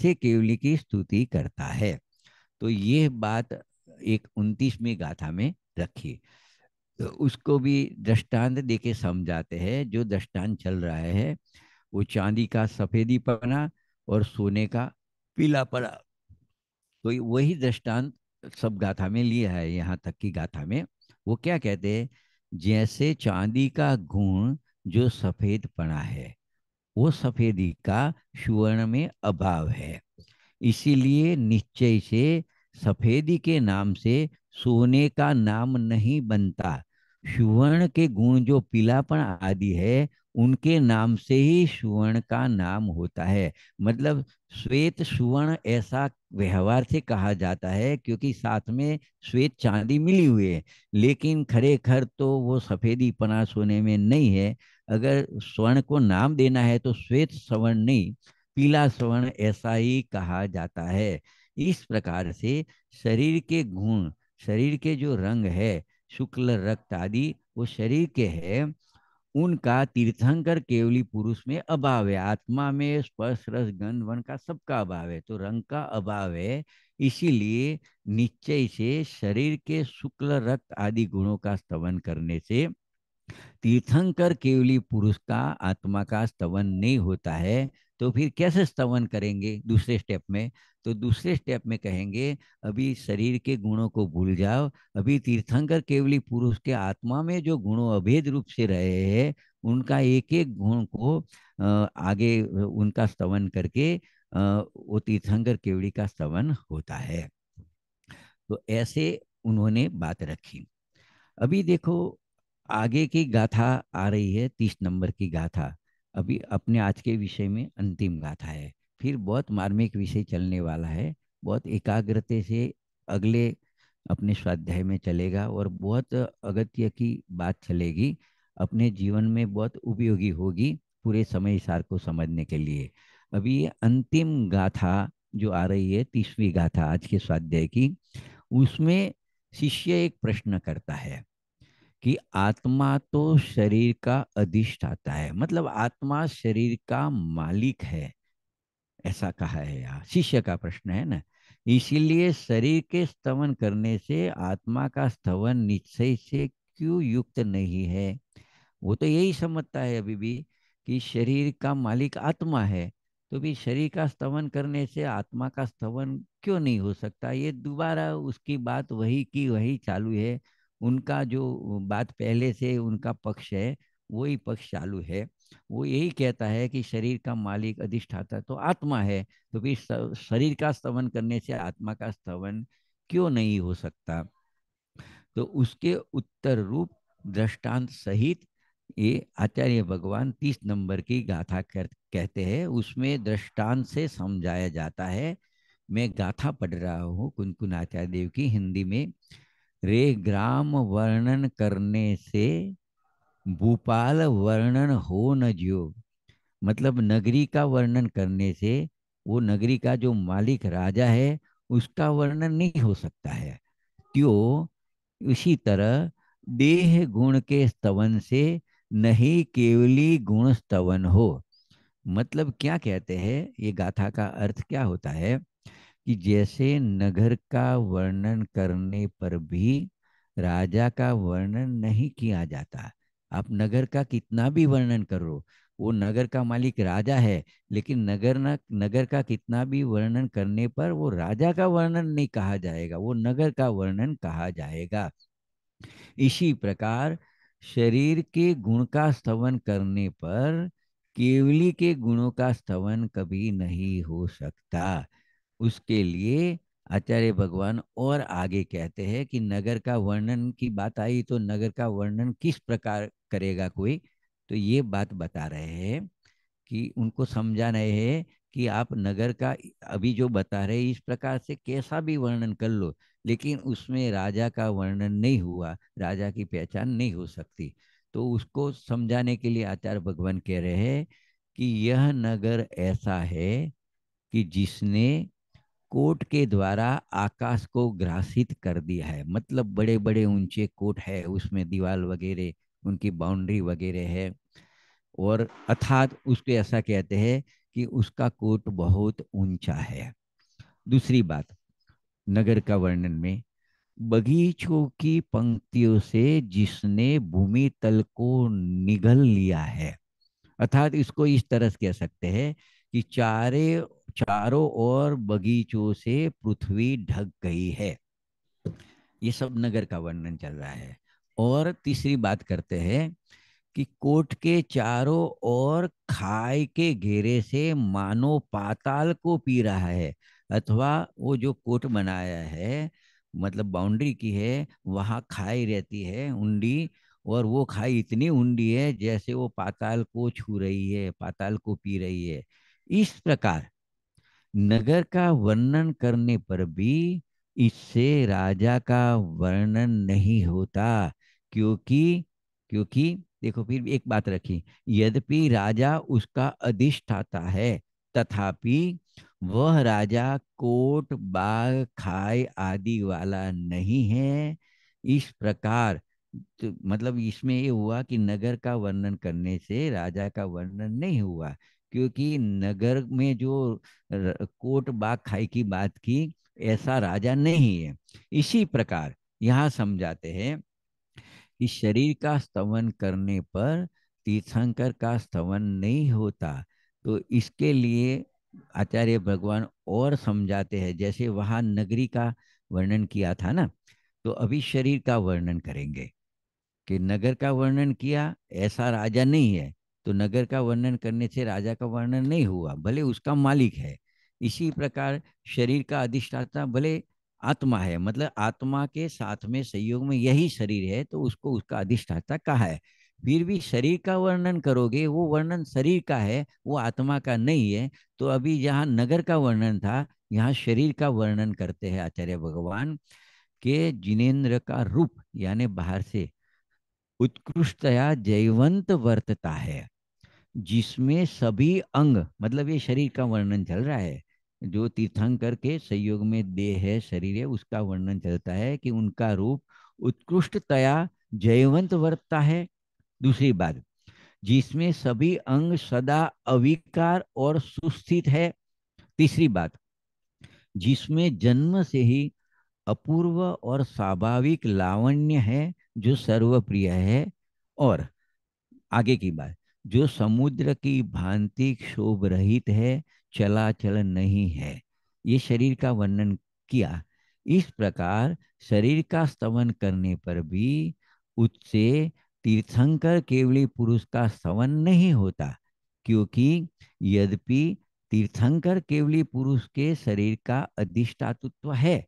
से केवली की स्तुति करता है तो ये बात एक उनतीसवीं गाथा में रखी तो उसको भी दृष्टांत देके समझाते हैं जो दृष्टांत चल रहा है वो चांदी का सफेदी पना और सोने का पीला पना तो वही दृष्टांत सब गाथा में लिया है यहाँ तक की गाथा में वो क्या कहते हैं जैसे चांदी का गुण जो सफेद पना है वो सफेदी का सुवर्ण में अभाव है इसीलिए निश्चय से सफेदी के नाम से सोने का नाम नहीं बनता सुवर्ण के गुण जो पीलापन आदि है उनके नाम से ही सुवर्ण का नाम होता है मतलब श्वेत सुवर्ण ऐसा व्यवहार से कहा जाता है क्योंकि साथ में श्वेत चांदी मिली हुई है लेकिन खरे खर तो वो सफेदी पना सोने में नहीं है अगर स्वर्ण को नाम देना है तो श्वेत स्वर्ण नहीं पीला स्वर्ण ऐसा ही कहा जाता है इस प्रकार से शरीर के गुण शरीर के जो रंग है शुक्ल रक्त आदि वो शरीर के है उनका तीर्थंकर केवली पुरुष में अभाव है आत्मा में स्पर्श रस गंध वन का सबका अभाव है तो रंग का अभाव है इसीलिए निश्चय से शरीर के शुक्ल रक्त आदि गुणों का स्तवन करने से तीर्थंकर केवली पुरुष का आत्मा का स्तवन नहीं होता है तो फिर कैसे स्तवन करेंगे दूसरे स्टेप में तो दूसरे स्टेप में कहेंगे अभी शरीर के गुणों को भूल जाओ अभी तीर्थंकर केवली पुरुष के आत्मा में जो गुणों अभेद रूप से रहे हैं उनका एक एक गुण को आगे उनका स्तवन करके वो तीर्थंकर केवली का स्तवन होता है तो ऐसे उन्होंने बात रखी अभी देखो आगे की गाथा आ रही है तीस नंबर की गाथा अभी अपने आज के विषय में अंतिम गाथा है फिर बहुत मार्मिक विषय चलने वाला है बहुत एकाग्रते से अगले अपने स्वाध्याय में चलेगा और बहुत अगत्य की बात चलेगी अपने जीवन में बहुत उपयोगी होगी पूरे समय सार को समझने के लिए अभी अंतिम गाथा जो आ रही है तीसवीं गाथा आज के स्वाध्याय की उसमें शिष्य एक प्रश्न करता है कि आत्मा तो शरीर का अधिष्ठाता है मतलब आत्मा शरीर का मालिक है ऐसा कहा है यहाँ शिष्य का प्रश्न है ना इसीलिए शरीर के स्तवन करने से आत्मा का स्तवन निश्चय से क्यों युक्त नहीं है वो तो यही समझता है अभी भी कि शरीर का मालिक आत्मा है तो भी शरीर का स्तवन करने से आत्मा का स्तवन क्यों नहीं हो सकता ये दोबारा उसकी बात वही की वही चालू है उनका जो बात पहले से उनका पक्ष है वही पक्ष चालू है वो यही कहता है कि शरीर का मालिक अधिष्ठाता तो आत्मा है तो फिर शरीर का स्तवन करने से आत्मा का स्तवन क्यों नहीं हो सकता तो उसके उत्तर रूप दृष्टांत सहित ये आचार्य भगवान तीस नंबर की गाथा कर कहते हैं उसमें दृष्टांत से समझाया जाता है मैं गाथा पढ़ रहा हूँ कुनकुन आचार्य देव की हिंदी में रे ग्राम वर्णन करने से भूपाल वर्णन हो न जो मतलब नगरी का वर्णन करने से वो नगरी का जो मालिक राजा है उसका वर्णन नहीं हो सकता है त्यो उसी तरह देह गुण के स्तवन से नहीं केवली गुण स्तवन हो मतलब क्या कहते हैं ये गाथा का अर्थ क्या होता है कि जैसे नगर का वर्णन करने पर भी राजा का वर्णन नहीं किया जाता आप नगर का कितना भी वर्णन करो वो नगर का मालिक राजा है लेकिन नगर न नगर का कितना भी वर्णन करने पर वो राजा का वर्णन नहीं कहा जाएगा वो नगर का वर्णन कहा जाएगा इसी प्रकार शरीर के गुण का स्तवन करने पर केवली के गुणों का स्तवन कभी नहीं हो सकता उसके लिए आचार्य भगवान और आगे कहते हैं कि नगर का वर्णन की बात आई तो नगर का वर्णन किस प्रकार करेगा कोई तो ये बात बता रहे हैं कि उनको समझा रहे हैं कि आप नगर का अभी जो बता रहे इस प्रकार से कैसा भी वर्णन कर लो लेकिन उसमें राजा का वर्णन नहीं हुआ राजा की पहचान नहीं हो सकती तो उसको समझाने के लिए आचार्य भगवान कह रहे हैं कि यह नगर ऐसा है कि जिसने कोट के द्वारा आकाश को ग्रासित कर दिया है मतलब बड़े बड़े ऊंचे कोट है उसमें दीवार वगैरह उनकी बाउंड्री वगैरह है और अर्थात उसको ऐसा कहते हैं कि उसका कोट बहुत ऊंचा है दूसरी बात नगर का वर्णन में बगीचों की पंक्तियों से जिसने भूमि तल को निगल लिया है अर्थात इसको इस तरह से कह सकते हैं कि चारे चारों ओर बगीचों से पृथ्वी ढक गई है ये सब नगर का वर्णन चल रहा है और तीसरी बात करते हैं कि कोट के चारों ओर खाई के घेरे से मानो पाताल को पी रहा है अथवा वो जो कोट बनाया है मतलब बाउंड्री की है वहाँ खाई रहती है उंडी और वो खाई इतनी उंडी है जैसे वो पाताल को छू रही है पाताल को पी रही है इस प्रकार नगर का वर्णन करने पर भी इससे राजा का वर्णन नहीं होता क्योंकि क्योंकि देखो फिर एक बात रखी यद्यपि राजा उसका अधिष्ठाता है तथापि वह राजा कोट बाग खाई आदि वाला नहीं है इस प्रकार तो मतलब इसमें ये हुआ कि नगर का वर्णन करने से राजा का वर्णन नहीं हुआ क्योंकि नगर में जो कोट बाग खाई की बात की ऐसा राजा नहीं है इसी प्रकार यहाँ समझाते हैं कि शरीर का स्तवन करने पर तीर्थंकर का स्तवन नहीं होता तो इसके लिए आचार्य भगवान और समझाते हैं जैसे वहां नगरी का वर्णन किया था ना तो अभी शरीर का वर्णन करेंगे कि नगर का वर्णन किया ऐसा राजा नहीं है तो नगर का वर्णन करने से राजा का वर्णन नहीं हुआ भले उसका मालिक है इसी प्रकार शरीर का अधिष्ठाता भले आत्मा है मतलब आत्मा के साथ में संयोग में यही शरीर है तो उसको उसका अधिष्ठाता कहा है फिर भी शरीर का वर्णन करोगे वो वर्णन शरीर का है वो आत्मा का नहीं है तो अभी जहाँ नगर का वर्णन था यहाँ शरीर का वर्णन करते हैं आचार्य भगवान के जिनेन्द्र का रूप यानी बाहर से उत्कृष्टया जैवंत वर्तता है जिसमें सभी अंग मतलब ये शरीर का वर्णन चल रहा है जो तीर्थंकर के संयोग में देह है शरीर है उसका वर्णन चलता है कि उनका रूप उत्कृष्टतया जयवंत वर्तता है दूसरी बात जिसमें सभी अंग सदा अविकार और सुस्थित है तीसरी बात जिसमें जन्म से ही अपूर्व और स्वाभाविक लावण्य है जो सर्वप्रिय है और आगे की बात जो समुद्र की भांति क्षोभ रहित है चला चलाचल नहीं है ये शरीर का वर्णन किया इस प्रकार शरीर का स्तवन करने पर भी उससे तीर्थंकर केवली पुरुष का स्तवन नहीं होता क्योंकि यद्यपि तीर्थंकर केवली पुरुष के शरीर का अधिष्ठातुत्व है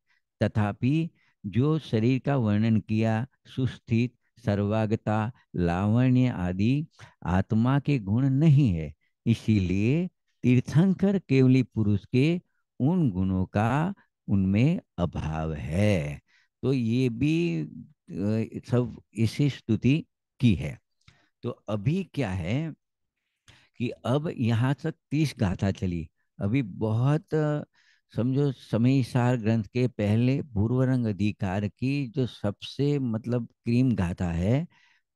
तथापि जो शरीर का वर्णन किया सुस्थित सर्वागता लावण्य आदि आत्मा के गुण नहीं है इसीलिए तीर्थंकर केवली पुरुष के उन गुणों का उनमें अभाव है तो ये भी सब इसी स्तुति की है तो अभी क्या है कि अब यहाँ तक तीस गाथा चली अभी बहुत समझो सार ग्रंथ के पहले पूर्वरंग अधिकार की जो सबसे मतलब क्रीम गाथा है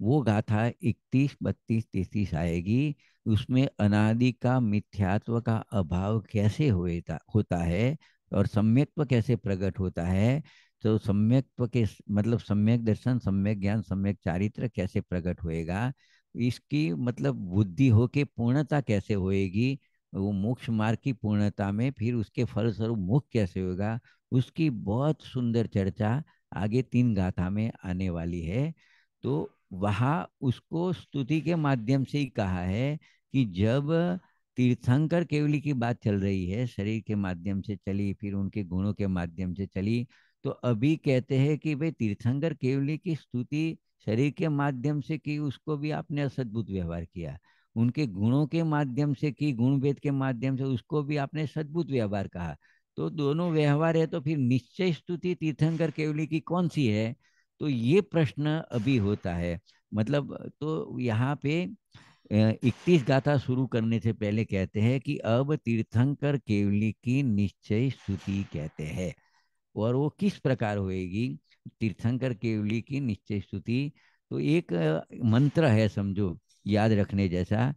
वो गाथा इकतीस बत्तीस तैतीस आएगी उसमें अनादि का मिथ्यात्व का अभाव कैसे होता होता है और सम्यक्त्व कैसे प्रकट होता है तो सम्यक्त्व के मतलब सम्यक दर्शन सम्यक ज्ञान सम्यक चारित्र कैसे प्रकट होएगा इसकी मतलब बुद्धि होके पूर्णता कैसे होएगी वो मोक्ष मार्ग की पूर्णता में फिर उसके फलस्वरूप मोक्ष कैसे होगा उसकी बहुत सुंदर चर्चा आगे तीन गाथा में आने वाली है तो वहाँ उसको स्तुति के माध्यम से ही कहा है कि जब तीर्थंकर केवली की बात चल रही है शरीर के माध्यम से चली फिर उनके गुणों के माध्यम से चली तो अभी कहते हैं कि भाई तीर्थंकर केवली की स्तुति शरीर के माध्यम से की उसको भी आपने असद्भुत व्यवहार किया उनके गुणों के माध्यम से की गुण भेद के माध्यम से उसको भी आपने सद्भुत व्यवहार कहा तो दोनों व्यवहार है तो फिर निश्चय स्तुति तीर्थंकर केवली की कौन सी है तो ये प्रश्न अभी होता है मतलब तो यहाँ पे इकतीस गाथा शुरू करने से पहले कहते हैं कि अब तीर्थंकर केवली की निश्चय स्तुति कहते हैं और वो किस प्रकार होएगी तीर्थंकर केवली की निश्चय स्तुति तो एक मंत्र है समझो याद रखने जैसा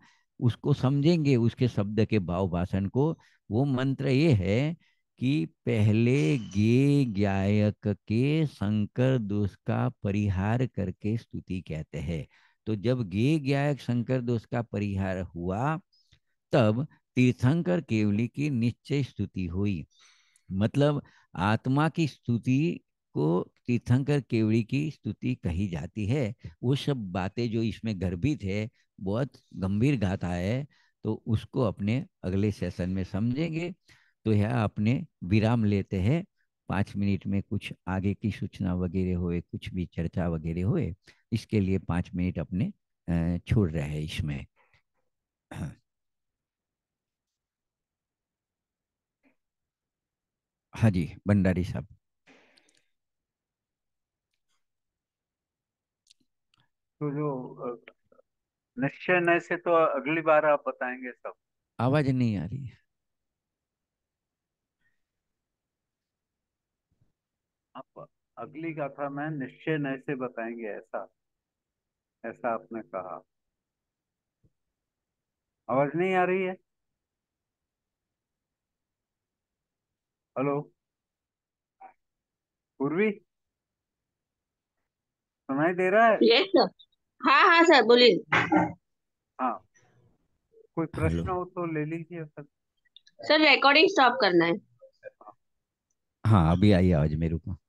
उसको समझेंगे उसके शब्द के भाव भाषण को वो मंत्र ये है कि पहले गे गायक के शंकर दोष का परिहार करके स्तुति कहते हैं तो जब गे गायक शंकर दोष का परिहार हुआ तब तीर्थंकर केवली की निश्चय स्तुति हुई मतलब आत्मा की स्तुति को तीर्थंकर केवड़ी की स्तुति कही जाती है वो सब बातें जो इसमें गर्भित है बहुत गंभीर गाथा है तो उसको अपने अगले सेशन में समझेंगे तो यह अपने विराम लेते हैं पाँच मिनट में कुछ आगे की सूचना वगैरह होए कुछ भी चर्चा वगैरह होए इसके लिए पाँच मिनट अपने छोड़ रहे हैं इसमें हाँ जी भंडारी साहब तो जो निश्चय नय से तो अगली बार आप बताएंगे सब आवाज नहीं आ रही है आप अगली कथा में निश्चय नय से बताएंगे ऐसा ऐसा आपने कहा आवाज नहीं आ रही है हेलो पूर्वी सुनाई दे रहा है yes, हाँ हाँ सर बोलिए हाँ कोई प्रश्न हो तो ले लीजिए सर सर रिकॉर्डिंग स्टॉप करना है हाँ अभी आई आवाज मेरे को